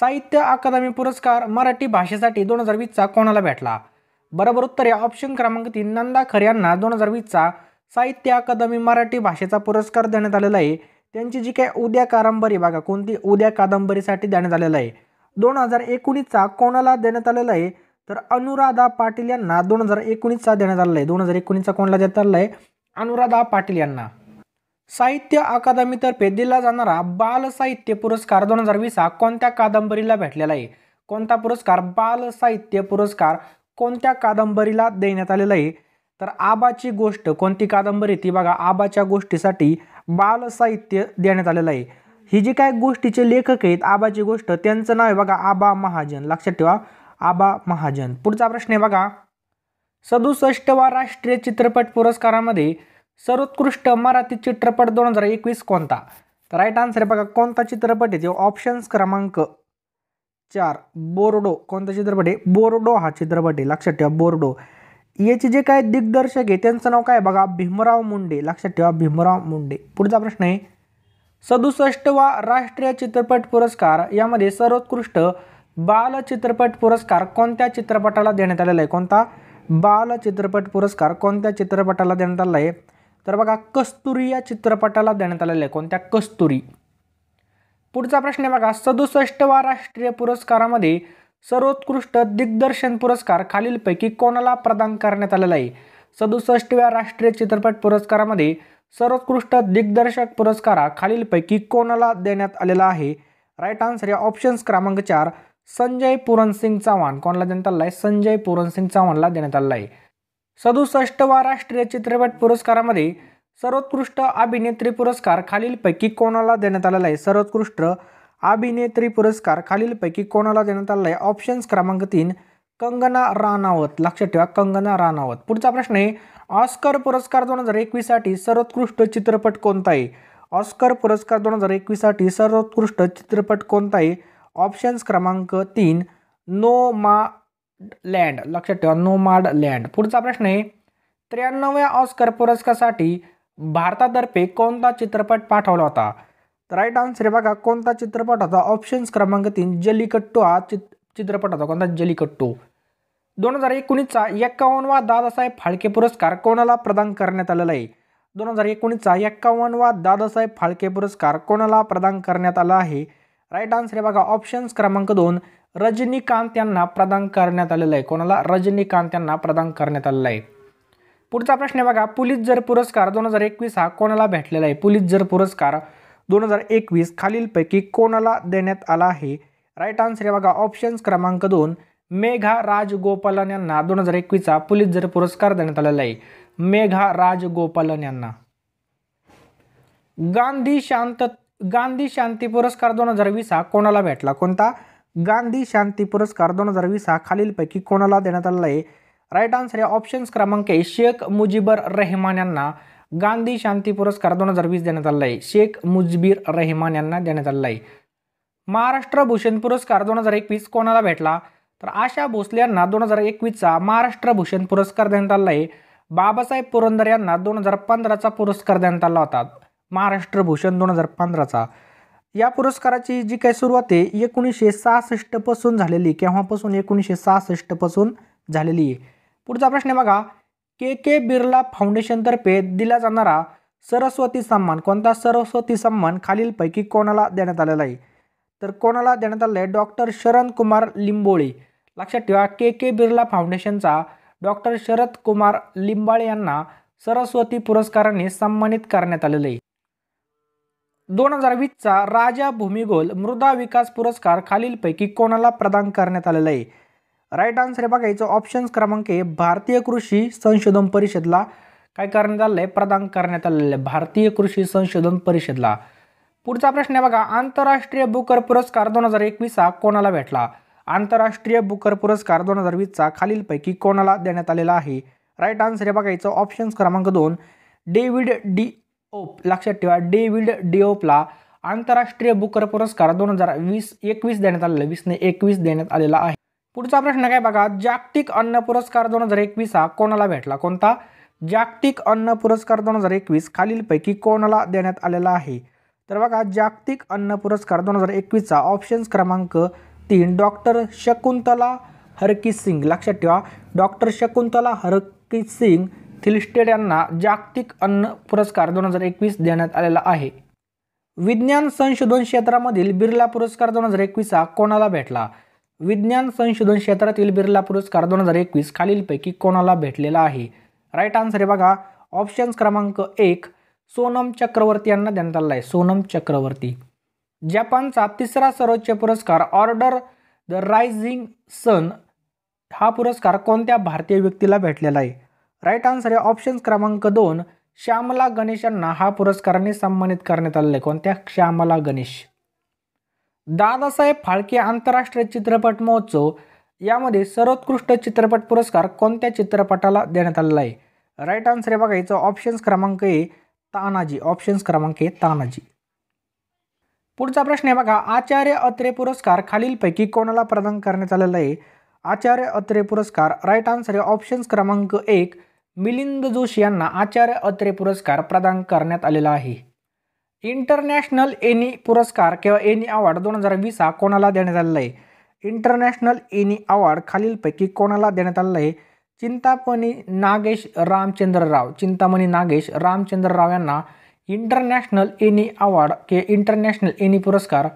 साहित्य अकादमी पुरस्कार मराठी भाषेसाठी दोन हजार वीसचा कोणाला भेटला बरोबर उत्तर या ऑप्शन क्रमांक तीन नंदा खरे यांना दोन हजार वीसचा साहित्य अकादमी मराठी भाषेचा पुरस्कार देण्यात आलेला आहे त्यांची जी काय उद्या कादंबरी बघा कोणती उद्या कादंबरीसाठी देण्यात आलेला आहे दोन हजार एकोणीसचा कोणाला देण्यात आलेला आहे तर अनुराधा पाटील यांना दोन हजार एकोणीसचा देण्यात आलेला आहे दोन हजार एकोणीसचा कोणाला देण्यात आलेला आहे अनुराधा पाटील यांना साहित्य अकादमीतर्फे दिला जाणारा बाल साहित्य पुरस्कार दोन हजार वीस हा कोणत्या कादंबरीला भेटलेला आहे कोणता पुरस्कार बाल साहित्य पुरस्कार कोणत्या कादंबरीला देण्यात आलेला आहे तर आबाची गोष्ट कोणती कादंबरी ती बघा आबाच्या गोष्टीसाठी बाल साहित्य देण्यात आलेलं आहे ही जी काय गोष्टीचे लेखक आहेत आबाची गोष्ट त्यांचं नाव आहे बघा आबा महाजन लक्षात ठेवा आबा महाजन पुढचा प्रश्न आहे बघा सदुसष्टवा राष्ट्रीय चित्रपट पुरस्कारामध्ये सर्वोत्कृष्ट मराठी चित्रपट दोन हजार एकवीस कोणता तर राईट आन्सर आहे बघा कोणता चित्रपट आहे तेव्हा ऑप्शन्स क्रमांक चार बोर्डो कोणता चित्रपट आहे बोर्डो हा चित्रपट आहे लक्षात ठेवा बोर्डो याचे जे काय दिग्दर्शक आहे त्यांचं नाव काय बघा भीमराव मुंडे लक्षात ठेवा भीमराव मुंडे पुढचा प्रश्न आहे सदुसष्टवा वा राष्ट्रीय चित्रपट पुरस्कार यामध्ये सर्वोत्कृष्ट बाल चित्रपट पुरस्कार कोणत्या चित्रपटाला देण्यात आलेला आहे कोणता बाल चित्रपट पुरस्कार कोणत्या चित्रपटाला देण्यात आला आहे तर बघा कस्तुरी या चित्रपटाला देण्यात आलेला आहे कोणत्या कस्तुरी पुढचा प्रश्न आहे बघा सदुसष्टवा राष्ट्रीय पुरस्कारामध्ये सर्वोत्कृष्ट दिग्दर्शन पुरस्कार खालीलपैकी कोणाला प्रदान करण्यात आलेला आहे सदुसष्टव्या राष्ट्रीय चित्रपट पुरस्कारामध्ये सर्वोत्कृष्ट दिग्दर्शक पुरस्कारा खालीलपैकी कोणाला देण्यात आलेला आहे राईट आन्सर या ऑप्शन्स क्रमांक चार संजय पुरणसिंग चव्हाण कोणाला देण्यात आलेला आहे संजय पुरणसिंग चव्हाणला देण्यात आलेला आहे सदुसष्टवा वा राष्ट्रीय चित्रपट पुरस्कारामध्ये सर्वोत्कृष्ट अभिनेत्री पुरस्कार खालीलपैकी कोणाला देण्यात आलेला आहे सर्वोत्कृष्ट अभिनेत्री पुरस्कार खालीलपैकी कोणाला देण्यात आलेला आहे ऑप्शन्स क्रमांक तीन कंगना राणावत लक्षात ठेवा कंगना राणावत पुढचा प्रश्न आहे ऑस्कर पुरस्कार दोन हजार एकवीससाठी सर्वोत्कृष्ट चित्रपट कोणता आहे ऑस्कर पुरस्कार दोन हजार एकवीससाठी सर्वोत्कृष्ट चित्रपट कोणता आहे ऑप्शन्स क्रमांक तीन नो मा लँड लक्षात ठेवा नोमाड लँड पुढचा प्रश्न आहे त्र्याण्णव्या ऑस्कर पुरस्कारासाठी भारतातर्फे कोणता चित्रपट पाठवला होता राईट आन्सर बघा कोणता चित्रपट होता ऑप्शन्स क्रमांक तीन जलीकट्टू हा चित्रपट होता कोणता जलीकट्टू दोन हजार एकोणीसचा वा दादासाहेब फाळके पुरस्कार कोणाला प्रदान करण्यात आलेला आहे दोन हजार एकोणीसचा एक्कावनवा दादासाहेब फाळके पुरस्कार कोणाला प्रदान करण्यात आला आहे राईट आन्सर आहे बघा ऑप्शन्स क्रमांक दोन रजनीकांत यांना प्रदान करण्यात आलेलं आहे कोणाला रजनीकांत यांना प्रदान करण्यात आलेला आहे पुढचा प्रश्न आहे बघा जर पुरस्कार दोन हजार एकवीस हा कोणाला भेटलेला आहे जर पुरस्कार दोन हजार एकवीस खालीलपैकी कोणाला देण्यात आला आहे राईट आन्सर आहे बघा ऑप्शन्स क्रमांक दोन मेघा राजगोपालन यांना दोन हजार एकवीसचा जर पुरस्कार देण्यात आलेला आहे मेघा राजगोपालन यांना गांधी शांत गांधी शांती पुरस्कार दोन हजार वीस हा कोणाला भेटला कोणता गांधी शांती पुरस्कार दोन हजार वीस हा खालीलपैकी कोणाला देण्यात आला आहे राईट आन्सर या ऑप्शन्स क्रमांक आहे शेख मुजीबर रहमान यांना गांधी शांती पुरस्कार दोन हजार वीस देण्यात आलाय आहे शेख मुजबीर रहमान यांना देण्यात आला आहे महाराष्ट्र भूषण पुरस्कार दोन हजार एकवीस कोणाला भेटला तर आशा भोसले यांना दोन हजार एकवीसचा महाराष्ट्र भूषण पुरस्कार देण्यात आला आहे बाबासाहेब पुरंदर यांना दोन हजार पंधराचा पुरस्कार देण्यात आला होता महाराष्ट्र भूषण दोन हजार पंधराचा या पुरस्काराची जी काही सुरुवात आहे एकोणीसशे सहासष्टपासून झालेली केव्हापासून एकोणीसशे सहासष्टपासून झालेली आहे पुढचा प्रश्न आहे बघा के के बिर्ला फाउंडेशनतर्फे दिला जाणारा सरस्वती सन्मान कोणता सरस्वती सन्मान खालीलपैकी कोणाला देण्यात आलेला आहे तर कोणाला देण्यात आलेला आहे डॉक्टर शरण कुमार लिंबोळे लक्षात ठेवा के के बिर्ला फाउंडेशनचा डॉक्टर शरद कुमार लिंबाळे यांना सरस्वती पुरस्काराने सन्मानित करण्यात आलेलं आहे दोन हजार वीसचा राजा भूमिगोल मृदा विकास पुरस्कार खालीलपैकी कोणाला प्रदान करण्यात आलेला आहे राईट आन्सर हे बघायचं ऑप्शन्स क्रमांक आहे भारतीय कृषी संशोधन परिषदला काय करण्यात आलं आहे प्रदान करण्यात आलेलं आहे भारतीय कृषी संशोधन परिषदला पुढचा प्रश्न आहे बघा आंतरराष्ट्रीय बुकर पुरस्कार दोन हजार एकवीसचा कोणाला भेटला आंतरराष्ट्रीय बुकर पुरस्कार दोन हजार वीसचा खालीलपैकी कोणाला देण्यात आलेला आहे राईट आन्सर हे बघायचं ऑप्शन्स क्रमांक दोन डेव्हिड डी ओप लक्षात ठेवा डेव्हिड डिओपला आंतरराष्ट्रीय बुकर पुरस्कार दोन हजार वीस एकवीस देण्यात आलेला वीसने एकवीस देण्यात आलेला आहे पुढचा प्रश्न काय बघा जागतिक अन्न पुरस्कार दोन हजार एकवीस हा कोणाला भेटला कोणता जागतिक अन्न पुरस्कार दोन हजार एकवीस खालीलपैकी कोणाला देण्यात आलेला आहे तर बघा जागतिक अन्न पुरस्कार दोन हजार एकवीसचा ऑप्शन्स क्रमांक तीन डॉक्टर शकुंतला हरकित सिंग लक्षात ठेवा डॉक्टर शकुंतला हरकित सिंग थिलिस्टेड यांना जागतिक अन्न पुरस्कार दोन हजार एकवीस देण्यात आलेला आहे विज्ञान संशोधन क्षेत्रामधील बिर्ला पुरस्कार दोन हजार एकवीस हा कोणाला भेटला विज्ञान संशोधन क्षेत्रातील बिर्ला पुरस्कार दोन हजार एकवीस खालीलपैकी कोणाला भेटलेला आहे राईट आन्सर आहे बघा ऑप्शन्स क्रमांक एक सोनम चक्रवर्ती यांना देण्यात आलेला आहे सोनम चक्रवर्ती जपानचा तिसरा सर्वोच्च पुरस्कार ऑर्डर द रायझिंग सन हा पुरस्कार कोणत्या भारतीय व्यक्तीला भेटलेला आहे राईट आन्सर आहे ऑप्शन क्रमांक दोन श्यामला गणेश यांना हा पुरस्काराने सन्मानित करण्यात आलेला आहे कोणत्या श्यामला गणेश दादासाहेब फाळके आंतरराष्ट्रीय चित्रपट महोत्सव यामध्ये सर्वोत्कृष्ट चित्रपट पुरस्कार कोणत्या चित्रपटाला देण्यात आलेला आहे राईट आन्सर आहे बघा याचा ऑप्शन्स क्रमांक ए तानाजी ऑप्शन्स क्रमांक ए तानाजी पुढचा प्रश्न आहे बघा आचार्य अत्रे पुरस्कार खालीलपैकी कोणाला प्रदान करण्यात आलेला आहे आचार्य अत्रे पुरस्कार राईट आन्सर ऑप्शन्स क्रमांक एक मिलिंद जोशी यांना आचार्य अत्रे पुरस्कार प्रदान करण्यात आलेला आहे इंटरनॅशनल एनी पुरस्कार किंवा एनी अवॉर्ड दोन हजार वीस हा कोणाला देण्यात आलेला आहे इंटरनॅशनल एनी अवॉर्ड खालीलपैकी कोणाला देण्यात आलेला आहे चिंतामणी नागेश रामचंद्र राव चिंतामणी नागेश रामचंद्र राव यांना इंटरनॅशनल एनी अवॉर्ड के इंटरनॅशनल एनी पुरस्कार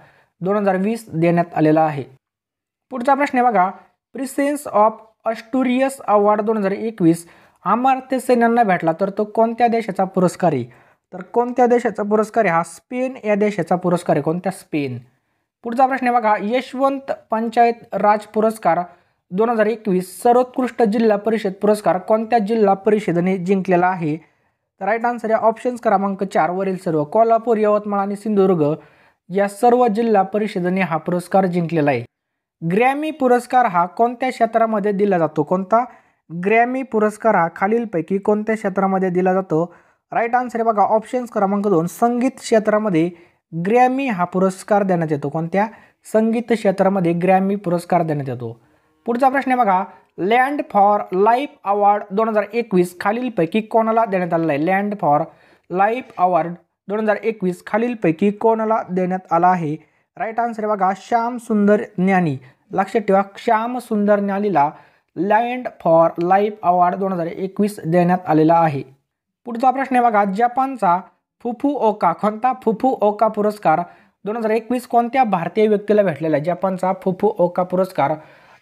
दोन हजार वीस देण्यात आलेला आहे पुढचा प्रश्न आहे बघा प्रिसेन्स ऑफ ऑस्टुरियस अवॉर्ड दोन हजार एकवीस आमर्थ्य सैन्यांना भेटला तर तो कोणत्या देशाचा पुरस्कार आहे तर कोणत्या देशाचा पुरस्कार आहे हा स्पेन या देशाचा पुरस्कार आहे कोणत्या स्पेन पुढचा प्रश्न आहे बघा यशवंत पंचायत राज पुरस्कार दोन हजार एकवीस सर्वोत्कृष्ट जिल्हा परिषद पुरस्कार कोणत्या जिल्हा परिषदेने जिंकलेला आहे तर राईट आन्सर या ऑप्शन्स क्रमांक चार वरील सर्व कोल्हापूर यवतमाळ आणि सिंधुदुर्ग या सर्व जिल्हा परिषदेने हा पुरस्कार जिंकलेला आहे ग्रॅमी पुरस्कार हा कोणत्या क्षेत्रामध्ये दिला जातो कोणता ग्रॅमी पुरस्कार हा खालीलपैकी कोणत्या क्षेत्रामध्ये दिला जातो राईट आन्सर आहे बघा ऑप्शन्स क्रमांक दोन संगीत क्षेत्रामध्ये ग्रॅमी हा पुरस्कार देण्यात येतो कोणत्या संगीत क्षेत्रामध्ये ग्रॅमी पुरस्कार देण्यात येतो पुढचा प्रश्न आहे बघा लँड फॉर लाईफ अवॉर्ड दोन हजार एकवीस खालीलपैकी कोणाला देण्यात आलेला आहे लँड फॉर लाईफ अवॉर्ड दोन हजार एकवीस खालीलपैकी कोणाला देण्यात आला आहे राईट आन्सर आहे बघा श्याम सुंदर ज्ञानी लक्षात ठेवा श्याम सुंदर ज्ञानीला लँड फॉर लाईफ अवॉर्ड दोन हजार एकवीस देण्यात आलेला आहे पुढचा प्रश्न आहे बघा जपानचा फुफू ओका कोणता फुफू ओका पुरस्कार दोन हजार एकवीस कोणत्या भारतीय व्यक्तीला भेटलेला आहे जपानचा फुफू ओका पुरस्कार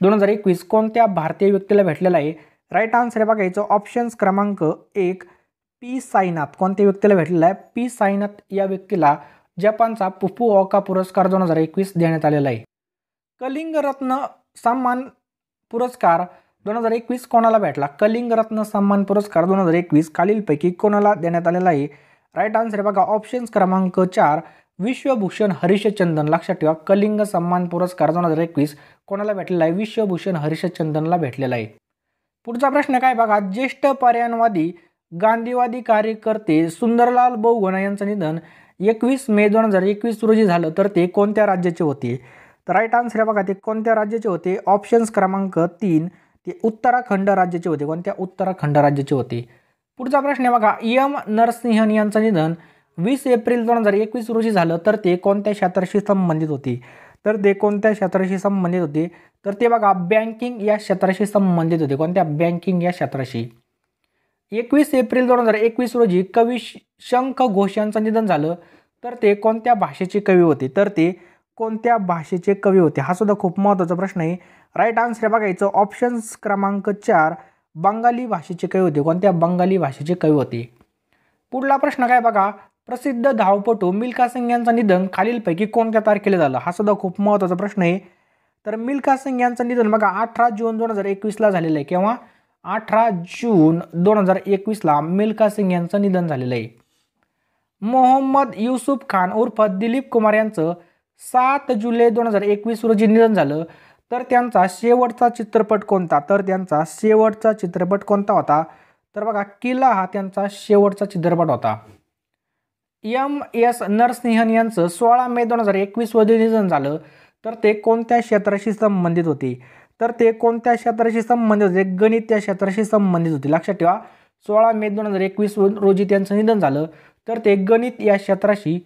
दोन हजार एकवीस कोणत्या भारतीय व्यक्तीला भेटलेला आहे राईट आन्सर आहे बघायचं ऑप्शन्स क्रमांक एक पी साईनाथ कोणत्या व्यक्तीला भेटलेला आहे पी साईनाथ या व्यक्तीला जपानचा पुफू ऑका पुरस्कार दोन हजार एकवीस देण्यात आलेला आहे कलिंग रत्न सन्मान पुरस्कार दोन हजार एकवीस कोणाला भेटला कलिंग रत्न सन्मान पुरस्कार दोन हजार एकवीस खालीलपैकी कोणाला देण्यात आलेला आहे राईट आन्सर बघा ऑप्शन्स क्रमांक चार विश्वभूषण हरिशचंदन लक्षात ठेवा कलिंग सन्मान पुरस्कार दोन हजार एकवीस कोणाला भेटलेला आहे विश्वभूषण हरिशचंदनला भेटलेला आहे पुढचा प्रश्न काय बघा ज्येष्ठ पर्यायवादी गांधीवादी कार्यकर्ते सुंदरलाल बहुगुणा यांचं निधन एकवीस मे दोन हजार एकवीस रोजी झालं तर ते कोणत्या राज्याचे होते तर राईट आन्सर आहे बघा ते कोणत्या राज्याचे होते ऑप्शन्स क्रमांक तीन ते उत्तराखंड राज्याचे होते कोणत्या उत्तराखंड राज्याचे होते पुढचा प्रश्न आहे बघा एम नरसिंहन यांचं निधन वीस एप्रिल दोन हजार एकवीस रोजी झालं तर ते कोणत्या क्षेत्राशी संबंधित होते तर ते कोणत्या क्षेत्राशी संबंधित होते तर ते बघा बँकिंग या क्षेत्राशी संबंधित होते कोणत्या बँकिंग या क्षेत्राशी एकवीस एप्रिल दोन हजार एकवीस रोजी कवी शंख घोष यांचं निधन झालं तर ते कोणत्या भाषेचे कवी होते तर ते कोणत्या भाषेचे कवी होते हा सुद्धा खूप महत्त्वाचा प्रश्न आहे राईट आन्सर आहे बघायचं ऑप्शन्स क्रमांक चार बंगाली भाषेचे कवी होते कोणत्या बंगाली भाषेचे कवी होते पुढला प्रश्न काय बघा प्रसिद्ध धावपटू मिल्खा सिंग यांचं निधन खालीलपैकी कोणत्या तारखेला झालं हा सुद्धा खूप महत्त्वाचा प्रश्न आहे तर मिल्खा सिंग यांचं निधन बघा अठरा जून दोन हजार एकवीसला झालेलं आहे किंवा अठरा जून दोन हजार एकवीसला मिल्खा सिंग यांचं निधन झालेलं आहे मोहम्मद युसुफ खान उर्फ दिलीप कुमार यांचं सात जुलै दोन हजार एकवीस रोजी निधन झालं तर त्यांचा शेवटचा चित्रपट कोणता तर त्यांचा शेवटचा चित्रपट कोणता होता तर बघा किल्ला हा त्यांचा शेवटचा चित्रपट होता एम एस नरसिंहन यांचं सोळा मे दोन हजार एकवीस रोजी निधन झालं तर ते कोणत्या क्षेत्राशी संबंधित होते तर ते कोणत्या क्षेत्राशी संबंधित होते गणित त्या क्षेत्राशी संबंधित होते लक्षात ठेवा सोळा मे दोन हजार एकवीस रोजी त्यांचं निधन झालं तर ते गणित या क्षेत्राशी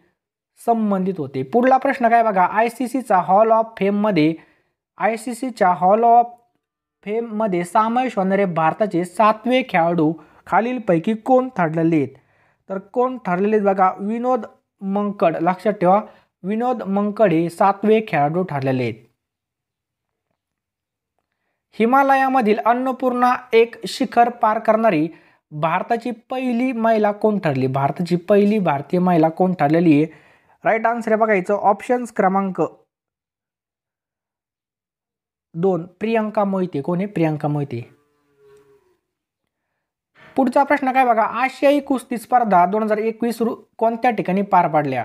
संबंधित होते पुढला प्रश्न काय बघा आय सी सीचा हॉल ऑफ फेममध्ये आय सी सीच्या हॉल ऑफ फेममध्ये सामावेश होणारे भारताचे सातवे खेळाडू खालीलपैकी कोण ठरलेले आहेत तर कोण ठरलेले आहेत बघा विनोद मंकड लक्षात ठेवा विनोद मंकड हे सातवे खेळाडू ठरलेले आहेत हिमालयामधील अन्नपूर्णा एक शिखर पार करणारी भारताची पहिली महिला कोण ठरली भारताची पहिली भारतीय महिला कोण ठरलेली आहे राईट आन्सर आहे बघायचं ऑप्शन्स क्रमांक दोन प्रियंका मोहिते कोण आहे प्रियंका मोहिते पुढचा प्रश्न काय बघा आशियाई कुस्ती स्पर्धा दोन हजार एकवीस रु कोणत्या ठिकाणी पार पाडल्या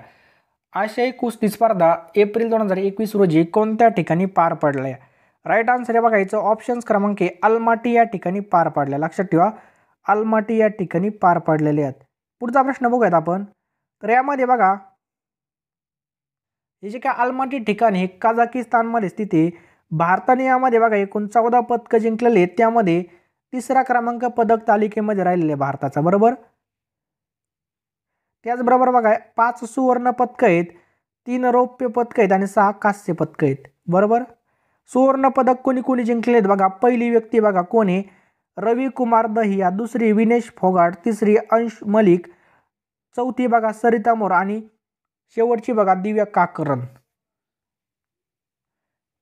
आशियाई कुस्ती स्पर्धा एप्रिल दोन हजार एकवीस रोजी कोणत्या ठिकाणी पार पडल्या राईट आन्सर हे बघायचं ऑप्शन्स क्रमांक ए अल्माटी या ठिकाणी पार पाडल्या लक्षात ठेवा अल्माटी या ठिकाणी पार पाडलेले आहेत पुढचा प्रश्न बघूयात आपण तर यामध्ये बघा हे जे काय अल्माटी ठिकाण हे कझाकिस्तानमध्ये स्थित आहे भारताने यामध्ये बघा एकूण चौदा पदकं जिंकलेले आहेत त्यामध्ये तिसरा क्रमांक पदक तालिकेमध्ये राहिलेले भारताचा बरोबर त्याचबरोबर बघा पाच सुवर्ण पदकं आहेत तीन रौप्य पदकं आहेत आणि सहा कास्य पदकं आहेत बरोबर सुवर्णपदक कोणी कोणी जिंकलेत बघा पहिली व्यक्ती बघा कोणी कुमार दहिया दुसरी विनेश फोगाट तिसरी अंश मलिक चौथी बघा सरिता मोर आणि शेवटची बघा दिव्या काकरन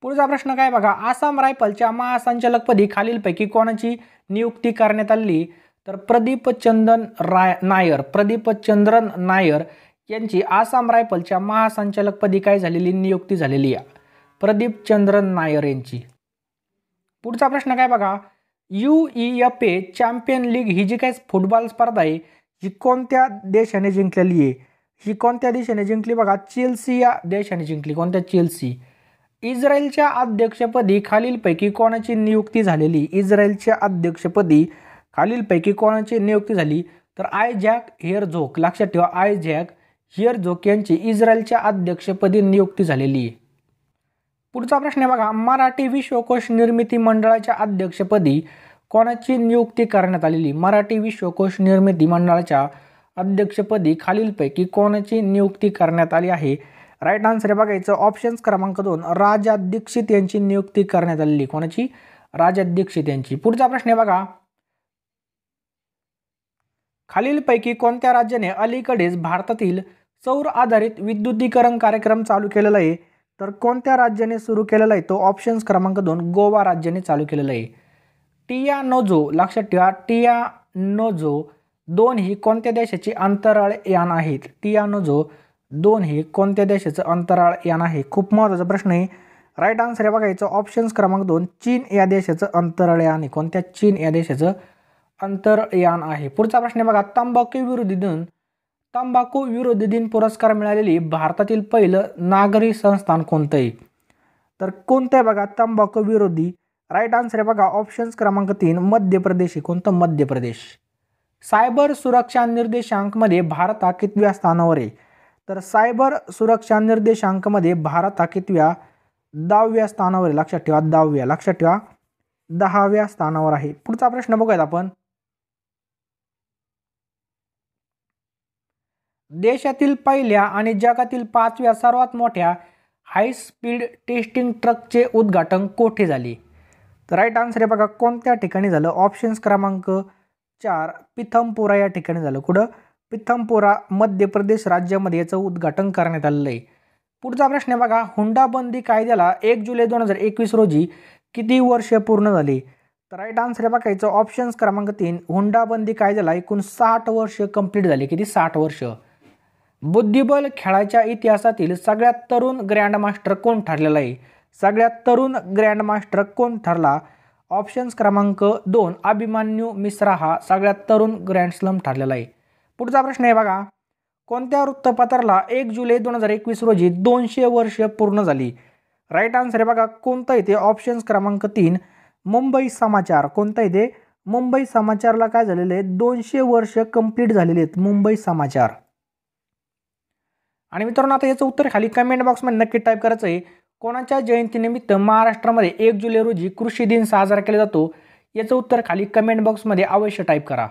पुढचा प्रश्न काय बघा आसाम रायफलच्या महासंचालकपदी खालीलपैकी कोणाची नियुक्ती करण्यात आली तर प्रदीपचंदन राय नायर प्रदीपचंद्रन नायर यांची आसाम रायफलच्या महासंचालकपदी काय झालेली नियुक्ती झालेली आहे प्रदीपचंद्रन नायर यांची पुढचा प्रश्न काय बघा U E F A champion league ही जी काही फुटबॉल स्पर्धा आहे ही कोणत्या देशाने जिंकलेली आहे ही कोणत्या देशाने जिंकली बघा चेल्सी या देशाने जिंकली कोणत्या चेल्सी इस्रायलच्या अध्यक्षपदी खालीलपैकी कोणाची नियुक्ती झालेली इस्रायलच्या अध्यक्षपदी खालीलपैकी कोणाची नियुक्ती झाली तर आय झॅक झोक लक्षात ठेवा आय झॅक झोक यांची इस्रायलच्या अध्यक्षपदी नियुक्ती झालेली आहे पुढचा प्रश्न बघा मराठी विश्वकोश निर्मिती मंडळाच्या अध्यक्षपदी कोणाची नियुक्ती करण्यात आलेली मराठी विश्वकोश निर्मिती मंडळाच्या अध्यक्षपदी खालीलपैकी कोणाची नियुक्ती करण्यात आली आहे राईट आन्सर आहे बघायचं ऑप्शन्स क्रमांक दोन राजा दीक्षित यांची नियुक्ती करण्यात आलेली कोणाची राजा दीक्षित यांची पुढचा प्रश्न आहे बघा खालीलपैकी कोणत्या राज्याने अलीकडेच भारतातील सौर आधारित विद्युतीकरण कार्यक्रम चालू केलेला आहे तर कोणत्या राज्याने सुरू केलेला आहे तो ऑप्शन्स क्रमांक दोन गोवा राज्याने चालू केलेला आहे टिया लक्षात ठेवा टिया नोजो दोन ही कोणत्या देशाची अंतराळ यान आहेत टिया दोन ही कोणत्या देशाचं अंतराळ यान आहे खूप महत्त्वाचा प्रश्न आहे राईट आन्सर आहे बघायचं ऑप्शन्स क्रमांक दोन चीन या देशाचं अंतराळ यान आहे कोणत्या चीन या देशाचं अंतरयान आहे पुढचा प्रश्न आहे बघा तंबाखू विरोधी दिन तंबाखू विरोधी दिन पुरस्कार मिळालेली भारतातील पहिलं नागरी संस्थान कोणतं आहे तर कोणतं आहे बघा तंबाखू विरोधी राईट आन्सर आहे बघा ऑप्शन्स क्रमांक तीन मध्य प्रदेश आहे कोणतं मध्य प्रदेश सायबर सुरक्षा निर्देशांकमध्ये भारत हा कितव्या स्थानावर आहे तर सायबर सुरक्षा निर्देशांकमध्ये भारत हा कितव्या दहाव्या स्थानावर आहे लक्षात ठेवा दहाव्या लक्षात ठेवा दहाव्या स्थानावर आहे पुढचा प्रश्न बघूयात आपण देशातील पहिल्या आणि जगातील पाचव्या सर्वात मोठ्या हायस्पीड टेस्टिंग ट्रकचे उद्घाटन कोठे झाले तर राईट आन्सर आहे बघा कोणत्या ठिकाणी झालं ऑप्शन्स क्रमांक चार पिथमपुरा या ठिकाणी झालं कुठं पिथमपुरा मध्य प्रदेश राज्यामध्ये याचं उद्घाटन करण्यात आलेलं आहे पुढचा प्रश्न आहे बघा हुंडाबंदी कायद्याला एक जुलै दोन हजार एकवीस रोजी किती वर्ष पूर्ण झाली तर राईट आन्सर आहे याचं ऑप्शन्स क्रमांक तीन हुंडाबंदी कायद्याला एकूण साठ वर्ष कंप्लीट झाली किती साठ वर्ष बुद्धिबल खेळाच्या इतिहासातील सगळ्यात तरुण ग्रँडमास्टर कोण ठरलेला आहे सगळ्यात तरुण ग्रँडमास्टर कोण ठरला ऑप्शन्स क्रमांक दोन अभिमान्यू मिश्रा हा सगळ्यात तरुण ग्रँडस्लम ठरलेला आहे पुढचा प्रश्न आहे बघा कोणत्या वृत्तपत्राला एक जुलै दोन हजार एकवीस रोजी दोनशे वर्ष पूर्ण झाली राईट आन्सर आहे बघा कोणता येते ऑप्शन्स क्रमांक तीन मुंबई समाचार कोणता येते मुंबई समाचारला काय झालेलं आहे दोनशे वर्ष कंप्लीट झालेले आहेत मुंबई समाचार आणि मित्रांनो आता याचं उत्तर खाली कमेंट बॉक्समध्ये नक्की टाईप करायचं आहे कोणाच्या जयंतीनिमित्त महाराष्ट्रामध्ये एक जुलै रोजी कृषी दिन साजरा केला जातो याचं उत्तर खाली कमेंट बॉक्समध्ये अवश्य टाईप करा